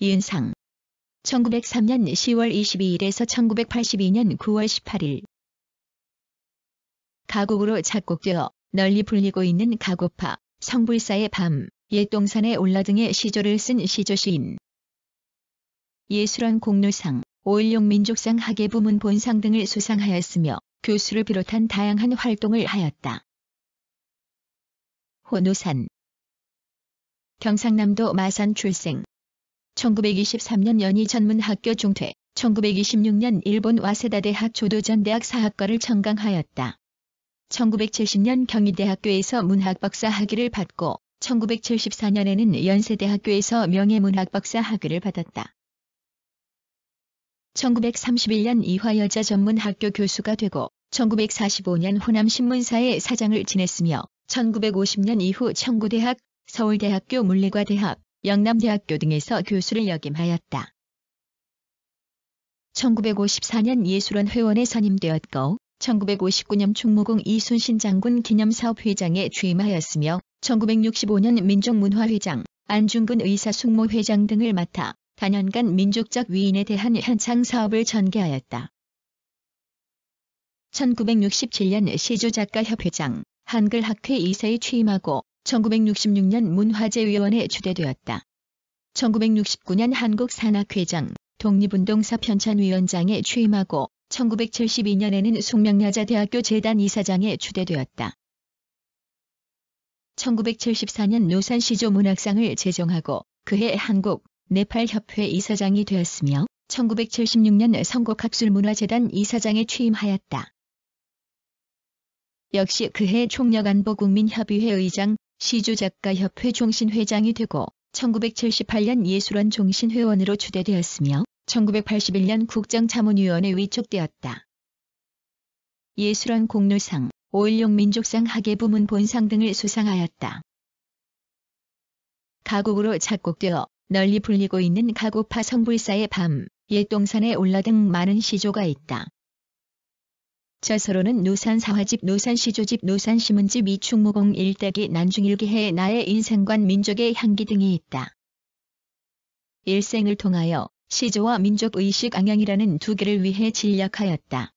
이은상 1903년 10월 22일에서 1982년 9월 18일 가곡으로 작곡되어 널리 불리고 있는 가곡파 성불사의 밤, 옛동산의 올라 등의 시조를 쓴 시조시인 예술원 공로상, 오일용 민족상 학예부문 본상 등을 수상하였으며 교수를 비롯한 다양한 활동을 하였다. 호노산 경상남도 마산 출생 1923년 연희 전문학교 중퇴, 1926년 일본 와세다 대학 조도전 대학 사학과를 청강하였다. 1970년 경희대학교에서 문학박사 학위를 받고 1974년에는 연세대학교에서 명예문학박사 학위를 받았다. 1931년 이화여자 전문학교 교수가 되고 1945년 호남신문사의 사장을 지냈으며 1950년 이후 청구대학, 서울대학교 물리과대학, 영남대학교 등에서 교수를 역임하였다. 1954년 예술원 회원에 선임되었고 1959년 충무공 이순신 장군 기념사업 회장에 취임하였으며 1965년 민족문화회장, 안중근 의사 숙모 회장 등을 맡아 단연간 민족적 위인에 대한 현창 사업을 전개하였다. 1967년 시조작가협회장, 한글학회 이사에 취임하고 1966년 문화재위원회 주재되었다. 1969년 한국산악회장, 독립운동 사편찬위원장에 취임하고 1972년에는 숙명여자대학교 재단 이사장에 주재되었다. 1974년 노산시조 문학상을 제정하고 그해 한국 네팔협회 이사장이 되었으며 1976년 선곡학술문화재단 이사장에 취임하였다. 역시 그해 총력안보국민협의회 의장, 시조작가협회 종신회장이 되고 1978년 예술원 종신회원으로 추대되었으며 1981년 국정자문위원회 위촉되었다. 예술원 공로상, 5.16 민족상 학예부문 본상 등을 수상하였다. 가곡으로 작곡되어 널리 불리고 있는 가곡파 성불사의 밤, 옛동산에 올라 등 많은 시조가 있다. 저서로는 노산 사화집 노산 시조집 노산 시문집 미충무공 일대기 난중일기해 나의 인생관 민족의 향기 등이 있다. 일생을 통하여 시조와 민족의식 앙양이라는 두 개를 위해 진력하였다.